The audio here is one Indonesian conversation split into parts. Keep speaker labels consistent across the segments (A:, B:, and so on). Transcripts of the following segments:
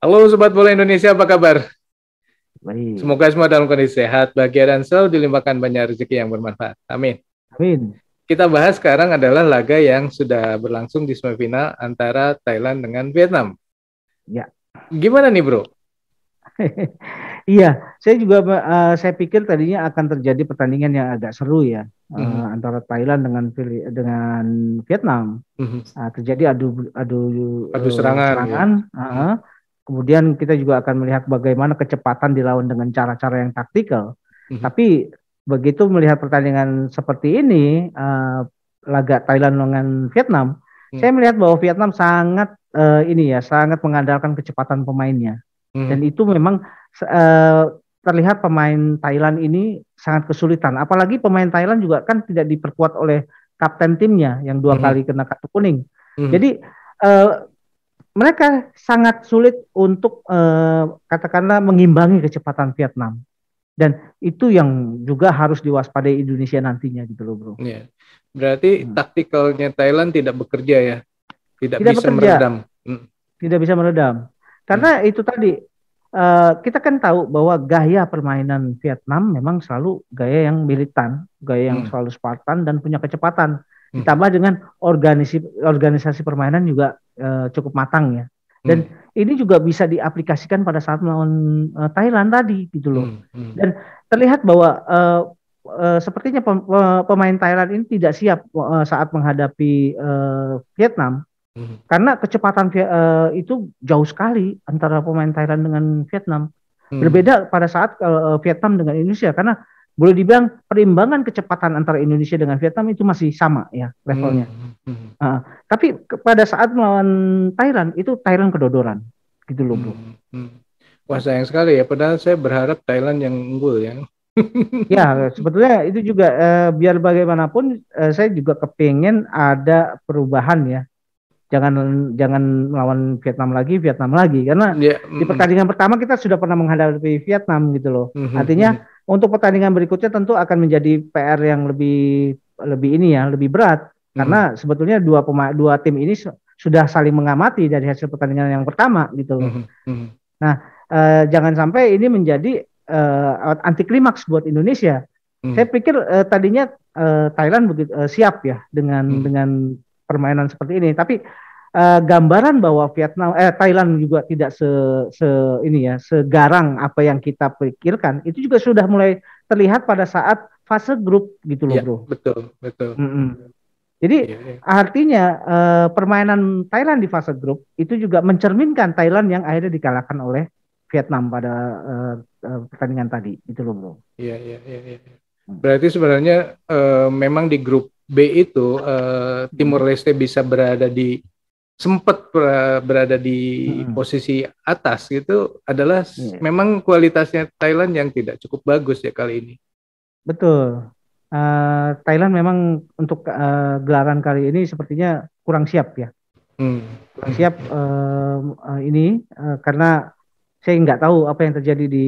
A: Halo Sobat Bola Indonesia, apa kabar? Baik. Semoga semua dalam kondisi sehat, bahagia, dan selalu dilimpahkan banyak rezeki yang bermanfaat. Amin. Amin. Kita bahas sekarang adalah laga yang sudah berlangsung di semifinal antara Thailand dengan Vietnam. Ya. Gimana nih bro?
B: iya, saya juga uh, saya pikir tadinya akan terjadi pertandingan yang agak seru ya mm -hmm. antara Thailand dengan dengan Vietnam. Mm -hmm. uh, terjadi adu adu adu serangan. serangan. Ya. Uh -huh Kemudian kita juga akan melihat bagaimana kecepatan dilawan dengan cara-cara yang taktikal. Mm-hmm. Tapi begitu melihat pertandingan seperti ini uh, laga Thailand dengan Vietnam, mm-hmm. saya melihat bahwa Vietnam sangat uh, ini ya, sangat mengandalkan kecepatan pemainnya. Mm-hmm. Dan itu memang uh, terlihat pemain Thailand ini sangat kesulitan. Apalagi pemain Thailand juga kan tidak diperkuat oleh kapten timnya yang dua mm-hmm. kali kena kartu kuning. Mm-hmm. Jadi mereka sangat sulit untuk eh, katakanlah mengimbangi kecepatan Vietnam dan itu yang juga harus diwaspadai Indonesia nantinya gitu loh
A: bro. Iya. Berarti hmm. taktikalnya Thailand tidak bekerja ya, tidak, tidak bisa bekerja. meredam. Hmm.
B: Tidak bisa meredam karena hmm. itu tadi uh, kita kan tahu bahwa gaya permainan Vietnam memang selalu gaya yang militan, gaya yang hmm. selalu Spartan dan punya kecepatan. Hmm. Ditambah dengan organisasi organisasi permainan juga uh, cukup matang ya. Dan hmm. ini juga bisa diaplikasikan pada saat melawan uh, Thailand tadi gitu loh. Hmm. Hmm. Dan terlihat bahwa uh, uh, sepertinya pemain Thailand ini tidak siap uh, saat menghadapi uh, Vietnam. Hmm. Karena kecepatan uh, itu jauh sekali antara pemain Thailand dengan Vietnam. Hmm. Berbeda pada saat uh, Vietnam dengan Indonesia karena boleh dibilang perimbangan kecepatan antara Indonesia dengan Vietnam itu masih sama ya levelnya. Hmm. Uh, tapi pada saat melawan Thailand itu Thailand kedodoran gitu loh bro.
A: Hmm, hmm. Wah sayang sekali ya. Padahal saya berharap Thailand yang unggul ya.
B: ya sebetulnya itu juga uh, biar bagaimanapun uh, saya juga kepingin ada perubahan ya. Jangan jangan melawan Vietnam lagi Vietnam lagi karena yeah. di pertandingan pertama kita sudah pernah menghadapi Vietnam gitu loh. Artinya untuk pertandingan berikutnya tentu akan menjadi PR yang lebih lebih ini ya, lebih berat karena hmm. sebetulnya dua pema dua tim ini sudah saling mengamati dari hasil pertandingan yang pertama gitu loh. Hmm. Hmm. hmm. Nah, eh, jangan sampai ini menjadi eh, anti klimaks buat Indonesia. Hmm. Saya pikir eh, tadinya eh, Thailand begitu eh, siap ya dengan hmm. dengan permainan seperti ini, tapi uh, gambaran bahwa Vietnam eh Thailand juga tidak se, se ini ya segarang apa yang kita pikirkan itu juga sudah mulai terlihat pada saat fase grup gitu loh ya, bro
A: betul betul mm -mm.
B: jadi ya, ya. artinya uh, permainan Thailand di fase grup itu juga mencerminkan Thailand yang akhirnya dikalahkan oleh Vietnam pada uh,
A: uh, pertandingan tadi itu loh bro iya iya iya ya. berarti sebenarnya uh, memang di grup B itu uh, Timur Leste bisa berada di sempat berada di hmm. posisi atas gitu adalah yeah. memang kualitasnya Thailand yang tidak cukup bagus ya kali ini.
B: Betul. Uh, Thailand memang untuk uh, gelaran kali ini sepertinya kurang siap ya. Hmm. Kurang siap uh, uh, ini uh, karena saya nggak tahu apa yang terjadi di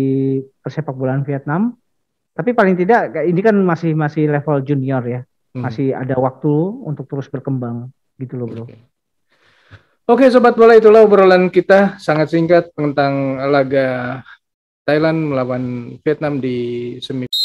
B: persepak bulan Vietnam. Tapi paling tidak ini kan masih masih level junior ya, hmm. masih ada waktu untuk terus berkembang gitu loh bro. Okay.
A: Oke sobat bola itulah obrolan kita sangat singkat tentang laga Thailand melawan Vietnam di semifinal.